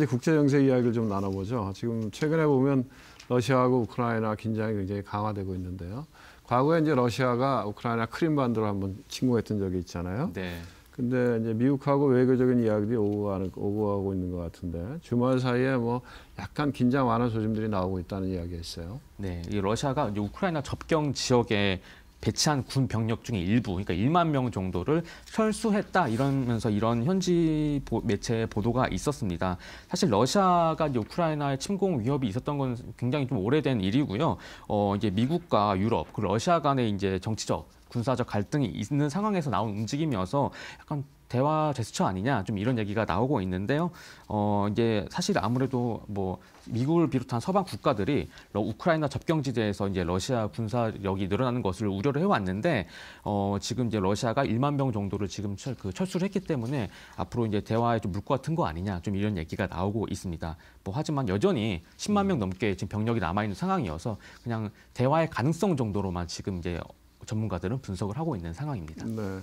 이제 국제 정세 이야기를 좀 나눠보죠. 지금 최근에 보면 러시아하고 우크라이나 긴장이 굉장히 강화되고 있는데요. 과거에 이제 러시아가 우크라이나 크림반도로 한번 침공했던 적이 있잖아요. 네. 근데 이제 미국하고 외교적인 이야기들이 오고가는 오고가고 있는 것 같은데 주말 사이에 뭐 약간 긴장 완화 조짐들이 나오고 있다는 이야기가 있어요. 네, 이 러시아가 이제 우크라이나 접경 지역에 배치한 군 병력 중에 일부, 그러니까 1만 명 정도를 철수했다 이러면서 이런 현지 매체 보도가 있었습니다. 사실 러시아가 우크라이나의 침공 위협이 있었던 건 굉장히 좀 오래된 일이고요. 어, 이제 미국과 유럽, 그 러시아 간의 이제 정치적 군사적 갈등이 있는 상황에서 나온 움직임이어서 약간 대화 제스처 아니냐 좀 이런 얘기가 나오고 있는데요. 어이제 사실 아무래도 뭐 미국을 비롯한 서방 국가들이 러, 우크라이나 접경지대에서 이제 러시아 군사력이 늘어나는 것을 우려를 해왔는데 어 지금 이제 러시아가 1만 명 정도를 지금 철, 그 철수를 했기 때문에 앞으로 이제 대화에 좀 물고 같은 거 아니냐 좀 이런 얘기가 나오고 있습니다. 뭐 하지만 여전히 10만 명 넘게 지금 병력이 남아 있는 상황이어서 그냥 대화의 가능성 정도로만 지금 이제 전문가들은 분석을 하고 있는 상황입니다. 네.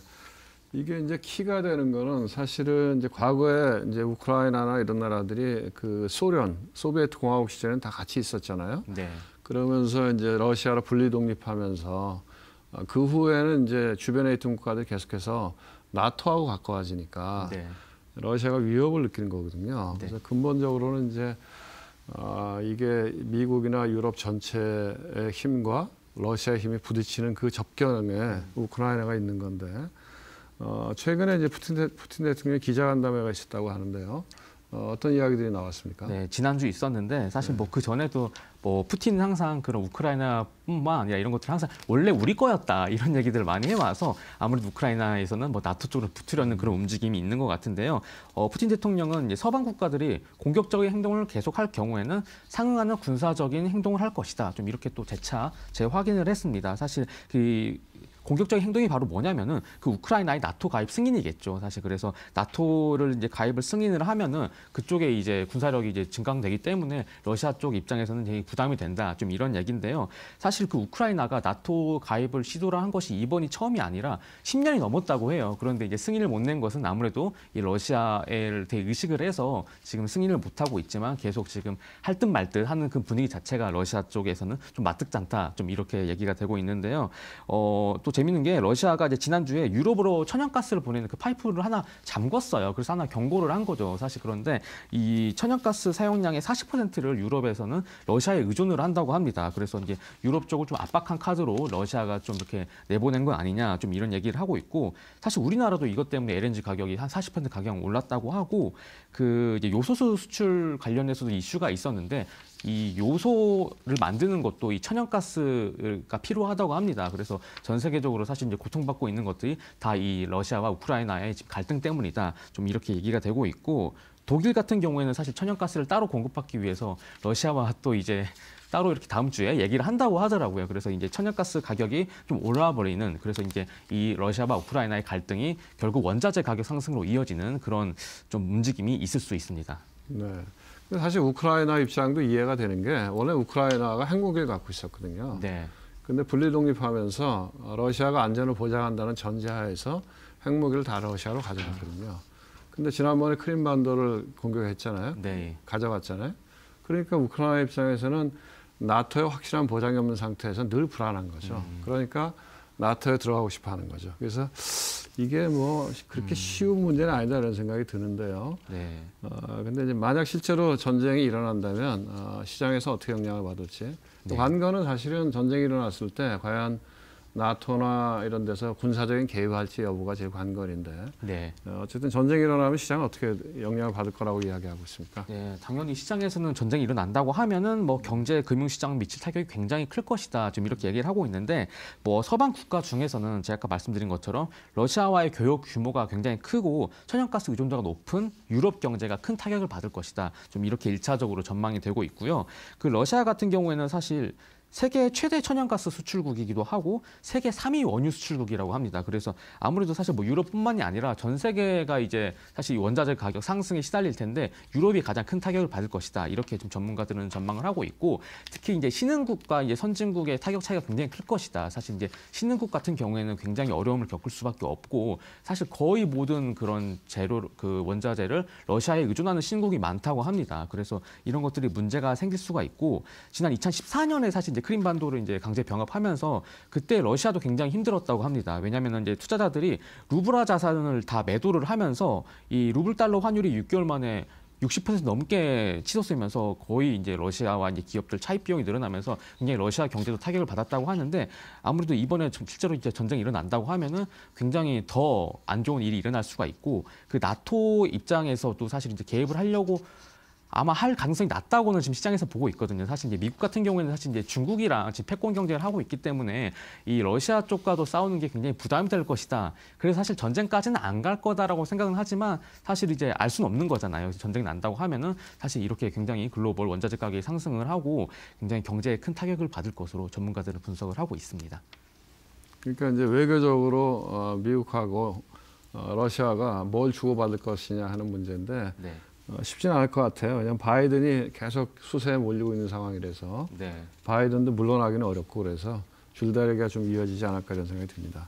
이게 이제 키가 되는 거는 사실은 이제 과거에 이제 우크라이나나 이런 나라들이 그 소련, 소비에트 공화국 시절에는 다 같이 있었잖아요. 네. 그러면서 이제 러시아로 분리 독립하면서 어, 그 후에는 이제 주변에 있던 국가들 이 계속해서 나토하고 가까워지니까 네. 러시아가 위협을 느끼는 거거든요. 네. 그래서 근본적으로는 이제 아, 이게 미국이나 유럽 전체의 힘과 러시아의 힘이 부딪히는 그 접경에 네. 우크라이나가 있는 건데 어, 최근에 이제 푸틴, 대, 푸틴 대통령이 기자간담회가 있었다고 하는데요. 어, 떤 이야기들이 나왔습니까? 네, 지난주 있었는데 사실 뭐 네. 뭐그 전에도 뭐 푸틴은 항상 그런 우크라이나뿐만 아니라 이런 것들 항상 원래 우리 거였다 이런 얘기들을 많이 해와서 아무래도 우크라이나에서는 뭐 나토 쪽으로 붙으려는 그런 움직임이 있는 것 같은데요. 어, 푸틴 대통령은 이제 서방 국가들이 공격적인 행동을 계속할 경우에는 상응하는 군사적인 행동을 할 것이다. 좀 이렇게 또 재차 재확인을 했습니다. 사실 그 공격적인 행동이 바로 뭐냐면은 그 우크라이나의 나토 가입 승인이겠죠. 사실 그래서 나토를 이제 가입을 승인을 하면은 그쪽에 이제 군사력이 이제 증강되기 때문에 러시아 쪽 입장에서는 되게 부담이 된다. 좀 이런 얘기인데요. 사실 그 우크라이나가 나토 가입을 시도를 한 것이 이번이 처음이 아니라 10년이 넘었다고 해요. 그런데 이제 승인을 못 낸 것은 아무래도 이러시아에 되게 의식을 해서 지금 승인을 못 하고 있지만 계속 지금 할 듯 말 듯 하는 그 분위기 자체가 러시아 쪽에서는 좀 마뜩지 않다. 좀 이렇게 얘기가 되고 있는데요. 어, 또 재밌는 게 러시아가 이제 지난주에 유럽으로 천연가스를 보내는 그 파이프를 하나 잠궜어요. 그래서 하나 경고를 한 거죠. 사실 그런데 이 천연가스 사용량의 40%를 유럽에서는 러시아에 의존을 한다고 합니다. 그래서 이제 유럽 쪽을 좀 압박한 카드로 러시아가 좀 이렇게 내보낸 건 아니냐 좀 이런 얘기를 하고 있고 사실 우리나라도 이것 때문에 LNG 가격이 한 40% 가격 올랐다고 하고 그 이제 요소수 수출 관련해서도 이슈가 있었는데 이 요소를 만드는 것도 이 천연가스가 필요하다고 합니다. 그래서 전 세계적으로 사실 이제 고통받고 있는 것들이 다 이 러시아와 우크라이나의 갈등 때문이다. 좀 이렇게 얘기가 되고 있고 독일 같은 경우에는 사실 천연가스를 따로 공급받기 위해서 러시아와 또 이제 따로 이렇게 다음 주에 얘기를 한다고 하더라고요. 그래서 이제 천연가스 가격이 좀 올라와 버리는 그래서 이제 이 러시아와 우크라이나의 갈등이 결국 원자재 가격 상승으로 이어지는 그런 좀 움직임이 있을 수 있습니다. 네. 사실 우크라이나 입장도 이해가 되는 게 원래 우크라이나가 핵무기를 갖고 있었거든요. 네. 근데 분리 독립하면서 러시아가 안전을 보장한다는 전제하에서 핵무기를 다 러시아로 가져갔거든요. 근데 지난번에 크림반도를 공격했잖아요. 네. 가져갔잖아요. 그러니까 우크라이나 입장에서는 나토의 확실한 보장이 없는 상태에서 늘 불안한 거죠. 음. 그러니까 나토에 들어가고 싶어 하는 거죠. 그래서 이게 뭐 그렇게 음. 쉬운 문제는 아니다라는 생각이 드는데요. 네. 어, 근데 이제 만약 실제로 전쟁이 일어난다면 어, 시장에서 어떻게 영향을 받을지 네. 관건은 사실은 전쟁이 일어났을 때 과연 나토나 이런 데서 군사적인 개입할지 여부가 제일 관건인데 네. 어, 어쨌든 전쟁이 일어나면 시장은 어떻게 영향을 받을 거라고 이야기하고 있습니까? 네, 당연히 시장에서는 전쟁이 일어난다고 하면은 뭐 경제 금융 시장 미칠 타격이 굉장히 클 것이다 지금 이렇게 얘기를 하고 있는데 뭐 서방 국가 중에서는 제가 아까 말씀드린 것처럼 러시아와의 교역 규모가 굉장히 크고 천연가스 의존도가 높은 유럽 경제가 큰 타격을 받을 것이다 좀 이렇게 일차적으로 전망이 되고 있고요. 그 러시아 같은 경우에는 사실 세계 최대 천연가스 수출국이기도 하고 세계 3위 원유 수출국이라고 합니다. 그래서 아무래도 사실 뭐 유럽뿐만이 아니라 전 세계가 이제 사실 원자재 가격 상승에 시달릴 텐데 유럽이 가장 큰 타격을 받을 것이다. 이렇게 좀 전문가들은 전망을 하고 있고 특히 이제 신흥국과 이제 선진국의 타격 차이가 굉장히 클 것이다. 사실 이제 신흥국 같은 경우에는 굉장히 어려움을 겪을 수밖에 없고 사실 거의 모든 그런 재료 그 원자재를 러시아에 의존하는 신국이 많다고 합니다. 그래서 이런 것들이 문제가 생길 수가 있고 지난 2014년에 사실 이제 크림반도를 이제 강제 병합하면서 그때 러시아도 굉장히 힘들었다고 합니다. 왜냐하면 이제 투자자들이 루브라 자산을 다 매도를 하면서 이 루블 달러 환율이 6개월 만에 60% 넘게 치솟으면서 거의 이제 러시아와 이제 기업들 차입 비용이 늘어나면서 굉장히 러시아 경제도 타격을 받았다고 하는데 아무래도 이번에 실제로 이제 전쟁이 일어난다고 하면은 굉장히 더 안 좋은 일이 일어날 수가 있고 그 나토 입장에서도 사실 이제 개입을 하려고 아마 할 가능성이 낮다고는 지금 시장에서 보고 있거든요. 사실 이제 미국 같은 경우에는 사실 이제 중국이랑 지금 패권 경쟁을 하고 있기 때문에 이 러시아 쪽과도 싸우는 게 굉장히 부담이 될 것이다. 그래서 사실 전쟁까지는 안 갈 거다라고 생각은 하지만 사실 이제 알 수는 없는 거잖아요. 전쟁이 난다고 하면은 사실 이렇게 굉장히 글로벌 원자재 가격이 상승을 하고 굉장히 경제에 큰 타격을 받을 것으로 전문가들은 분석을 하고 있습니다. 그러니까 이제 외교적으로 어, 미국하고 어, 러시아가 뭘 주고받을 것이냐 하는 문제인데 네. 어, 쉽지는 않을 것 같아요. 왜냐하면 바이든이 계속 수세에 몰리고 있는 상황이라서 네. 바이든도 물러나기는 어렵고 그래서 줄다리기가 좀 이어지지 않을까 이런 생각이 듭니다.